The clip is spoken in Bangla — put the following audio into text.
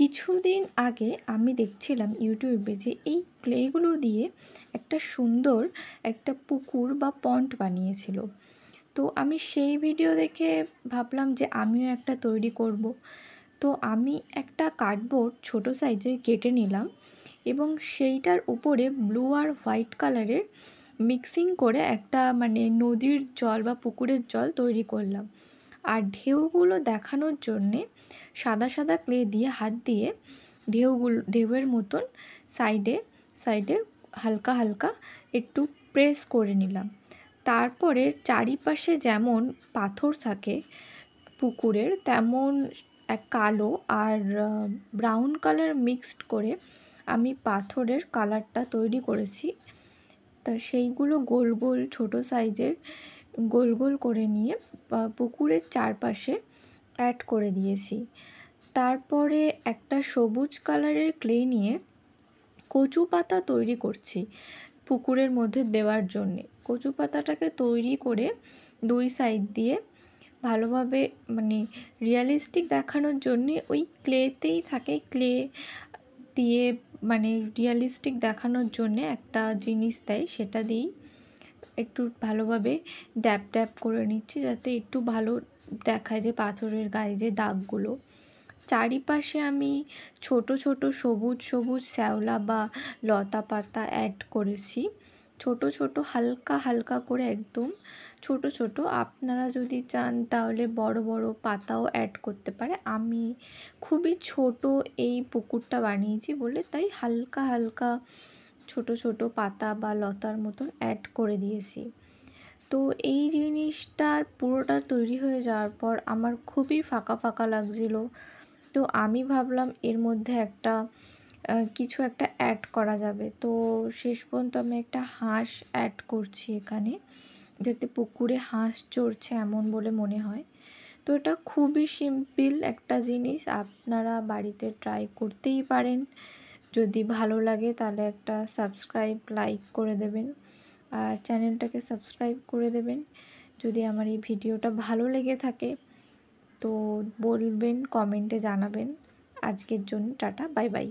কিছুদিন আগে আমি দেখছিলাম ইউটিউবে যে এই ক্লেগুলো দিয়ে একটা সুন্দর একটা পুকুর বা পন্ট বানিয়েছিল তো আমি সেই ভিডিও দেখে ভাবলাম যে আমিও একটা তৈরি করব। তো আমি একটা কার্ডবোর্ড ছোট সাইজের কেটে নিলাম এবং সেইটার উপরে ব্লু আর হোয়াইট কালারের মিক্সিং করে একটা মানে নদীর জল বা পুকুরের জল তৈরি করলাম আর ঢেউগুলো দেখানোর জন্যে সাদা সাদা ক্লে দিয়ে হাত দিয়ে ঢেউগুলো ঢেউয়ের মতন সাইডে সাইডে হালকা হালকা একটু প্রেস করে নিলাম তারপরে চারিপাশে যেমন পাথর থাকে পুকুরের তেমন এক কালো আর ব্রাউন কালার মিক্সড করে আমি পাথরের কালারটা তৈরি করেছি তা সেইগুলো গোল গোল ছোট সাইজের গোল গোল করে নিয়ে পুকুরের চারপাশে অ্যাড করে দিয়েছি তারপরে একটা সবুজ কালারের ক্লে নিয়ে কচু পাতা তৈরি করছি পুকুরের মধ্যে দেওয়ার জন্যে কচু পাতাটাকে তৈরি করে দুই সাইড দিয়ে ভালোভাবে মানে রিয়ালিস্টিক দেখানোর জন্যে ওই ক্লেতেই থাকে ক্লে দিয়ে মানে রিয়ালিস্টিক দেখানোর জন্যে একটা জিনিস দেয় সেটা দিয়েই একটু ভালোভাবে ড্যাপ ড্যাপ করে নিচ্ছি যাতে একটু ভালো দেখায় যে পাথরের গায়ে যে দাগগুলো চারিপাশে আমি ছোট ছোট সবুজ সবুজ শ্যাওলা বা লতা পাতা অ্যাড করেছি ছোট ছোট হালকা হালকা করে একদম ছোট ছোট আপনারা যদি চান তাহলে বড় বড় পাতাও অ্যাড করতে পারে আমি খুবই ছোট এই পুকুরটা বানিয়েছি বলে তাই হালকা হালকা ছোট ছোট পাতা বা লতার মতন অ্যাড করে দিয়েছি তো এই জিনিসটা পুরোটা তৈরি হয়ে যাওয়ার পর আমার খুবই ফাঁকা ফাঁকা লাগছিল তো আমি ভাবলাম এর মধ্যে একটা কিছু একটা অ্যাড করা যাবে তো শেষ পর্যন্ত আমি একটা হাঁস অ্যাড করছি এখানে যাতে পুকুরে হাঁস চড়ছে এমন বলে মনে হয় তো এটা খুবই সিম্পল একটা জিনিস আপনারা বাড়িতে ট্রাই করতেই পারেন যদি ভালো লাগে তাহলে একটা সাবস্ক্রাইব লাইক করে দেবেন আর চ্যানেলটাকে সাবস্ক্রাইব করে দেবেন যদি আমার এই ভিডিওটা ভালো লেগে থাকে তো বলবেন কমেন্টে জানাবেন আজকের জন্য টাটা বাই বাই